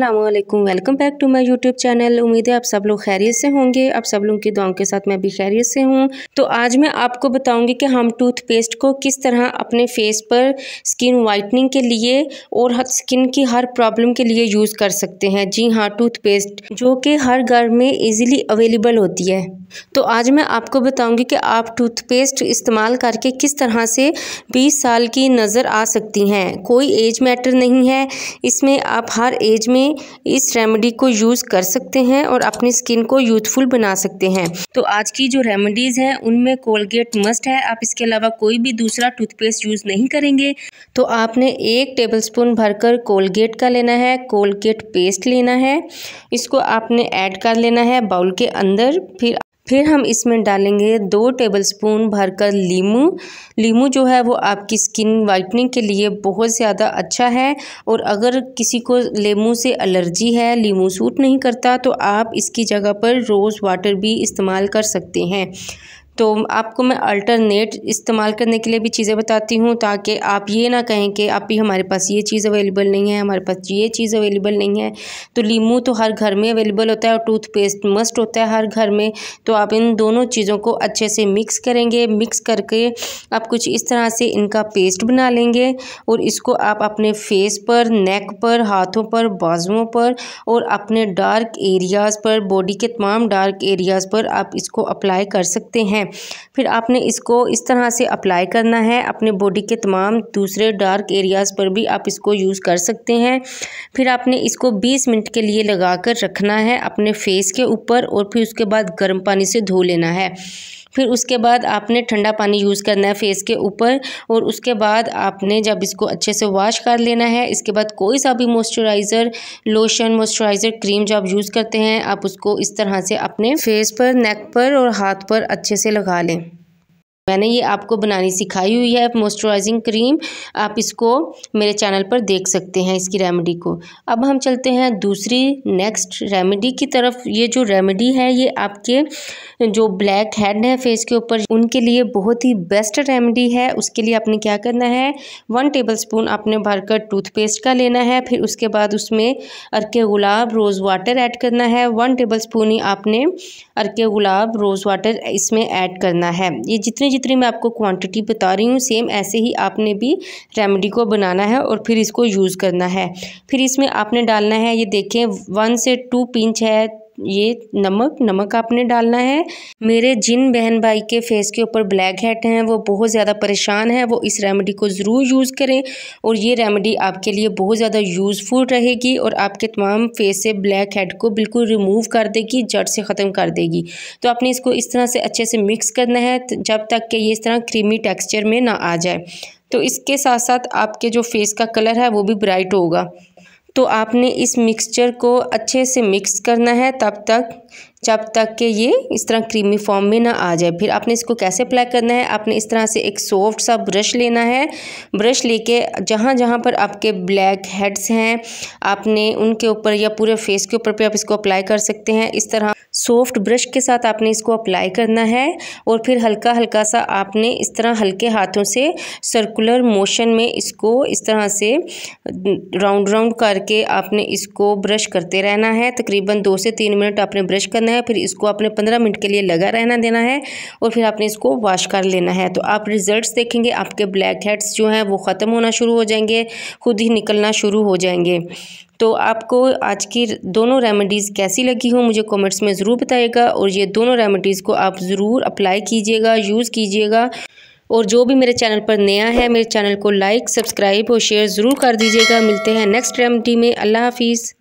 Aslam welcome back to my YouTube channel उम्मीद है आप सब लोग खैरियत से होंगे आप सब लोगों की दुआओं के साथ मैं भी खैरियत से हूँ तो आज मैं आपको बताऊंगी कि हम टूथपेस्ट को किस तरह अपने फेस पर स्किन वाइटनिंग के लिए और हर स्किन की हर प्रॉब्लम के लिए यूज़ कर सकते हैं जी हाँ टूथपेस्ट जो कि हर घर में ईजिली अवेलेबल होती है तो आज मैं आपको बताऊँगी कि आप टूथपेस्ट इस्तेमाल करके किस तरह से बीस साल की नज़र आ सकती हैं कोई एज मैटर नहीं है इसमें आप हर एज में में इस रेमेडी को यूज़ कर सकते हैं और अपनी स्किन को यूथफुल बना सकते हैं तो आज की जो रेमेडीज़ हैं उनमें कोलगेट मस्ट है आप इसके अलावा कोई भी दूसरा टूथपेस्ट यूज़ नहीं करेंगे तो आपने एक टेबल स्पून भरकर कोलगेट का लेना है कोलगेट पेस्ट लेना है इसको आपने ऐड कर लेना है बाउल के अंदर फिर फिर हम इसमें डालेंगे दो टेबल स्पून भरकर लीमू लीमू जो है वो आपकी स्किन वाइटनिंग के लिए बहुत ज़्यादा अच्छा है और अगर किसी को लेमू से एलर्जी है लीमू सूट नहीं करता तो आप इसकी जगह पर रोज़ वाटर भी इस्तेमाल कर सकते हैं तो आपको मैं अल्टरनेट इस्तेमाल करने के लिए भी चीज़ें बताती हूँ ताकि आप ये ना कहें कि आप ही हमारे पास ये चीज़ अवेलेबल नहीं है हमारे पास ये चीज़ अवेलेबल नहीं है तो लीमू तो हर घर में अवेलेबल होता है और टूथपेस्ट मस्ट होता है हर घर में तो आप इन दोनों चीज़ों को अच्छे से मिक्स करेंगे मिक्स करके आप कुछ इस तरह से इनका पेस्ट बना लेंगे और इसको आप अपने फेस पर नेक पर हाथों पर बाजुओं पर और अपने डार्क एरियाज़ पर बॉडी के तमाम डार्क एरियाज़ पर आप इसको अप्लाई कर सकते हैं हैं फिर आपने इसको इस तरह से अप्लाई करना है अपने बॉडी के तमाम दूसरे डार्क एरियाज़ पर भी आप इसको यूज़ कर सकते हैं फिर आपने इसको 20 मिनट के लिए लगा कर रखना है अपने फेस के ऊपर और फिर उसके बाद गर्म पानी से धो लेना है फिर उसके बाद आपने ठंडा पानी यूज़ करना है फेस के ऊपर और उसके बाद आपने जब इसको अच्छे से वॉश कर लेना है इसके बाद कोई सा भी मॉइस्चराइज़र लोशन मॉइस्चराइज़र क्रीम जो आप यूज़ करते हैं आप उसको इस तरह से अपने फेस पर नेक पर और हाथ पर अच्छे से लगा लें मैंने ये आपको बनानी सिखाई हुई है मॉइस्चराइजिंग क्रीम आप इसको मेरे चैनल पर देख सकते हैं इसकी रेमेडी को अब हम चलते हैं दूसरी नेक्स्ट रेमेडी की तरफ ये जो रेमेडी है ये आपके जो ब्लैक हेड है फेस के ऊपर उनके लिए बहुत ही बेस्ट रेमेडी है उसके लिए आपने क्या करना है वन टेबल स्पून आपने भरकर टूथपेस्ट का लेना है फिर उसके बाद उसमें अरके गुलाब रोज़ वाटर ऐड करना है वन टेबल स्पून ही आपने अरके गुलाब रोज़ वाटर इसमें ऐड करना है ये जितने जितनी मैं आपको क्वांटिटी बता रही हूँ सेम ऐसे ही आपने भी रेमेडी को बनाना है और फिर इसको यूज़ करना है फिर इसमें आपने डालना है ये देखें वन से टू पिंच है ये नमक नमक आपने डालना है मेरे जिन बहन भाई के फेस के ऊपर ब्लैक हेड हैं वो बहुत ज़्यादा परेशान है वो इस रेमेडी को ज़रूर यूज़ करें और ये रेमेडी आपके लिए बहुत ज़्यादा यूज़फुल रहेगी और आपके तमाम फेस से ब्लैक हेड को बिल्कुल रिमूव कर देगी जड़ से ख़त्म कर देगी तो आपने इसको इस तरह से अच्छे से मिक्स करना है जब तक कि ये इस तरह क्रीमी टेक्स्चर में ना आ जाए तो इसके साथ साथ आपके जो फेस का कलर है वो भी ब्राइट होगा तो आपने इस मिक्सचर को अच्छे से मिक्स करना है तब तक जब तक कि ये इस तरह क्रीमी फॉर्म में ना आ जाए फिर आपने इसको कैसे अप्लाई करना है आपने इस तरह से एक सॉफ्ट सा ब्रश लेना है ब्रश लेके जहाँ जहाँ पर आपके ब्लैक हेड्स हैं आपने उनके ऊपर या पूरे फेस के ऊपर भी आप इसको अप्लाई कर सकते हैं इस तरह सॉफ्ट ब्रश के साथ आपने इसको अप्लाई करना है और फिर हल्का हल्का सा आपने इस तरह हल्के हाथों से सर्कुलर मोशन में इसको इस तरह से राउंड राउंड करके आपने इसको ब्रश करते रहना है तकरीबन दो से तीन मिनट आपने ब्रश ब्रश करना है फिर इसको आपने पंद्रह मिनट के लिए लगा रहना देना है और फिर आपने इसको वॉश कर लेना है तो आप रिजल्ट्स देखेंगे आपके ब्लैक हेड्स जो हैं वो ख़त्म होना शुरू हो जाएंगे खुद ही निकलना शुरू हो जाएंगे तो आपको आज की दोनों रेमेडीज़ कैसी लगी हो मुझे कमेंट्स में ज़रूर बताइएगा और ये दोनों रेमेडीज़ को आप ज़रूर अप्लाई कीजिएगा यूज़ कीजिएगा और जो भी मेरे चैनल पर नया है मेरे चैनल को लाइक सब्सक्राइब और शेयर ज़रूर कर दीजिएगा मिलते हैं नेक्स्ट रेमेडी में अल्लाह हाफिज़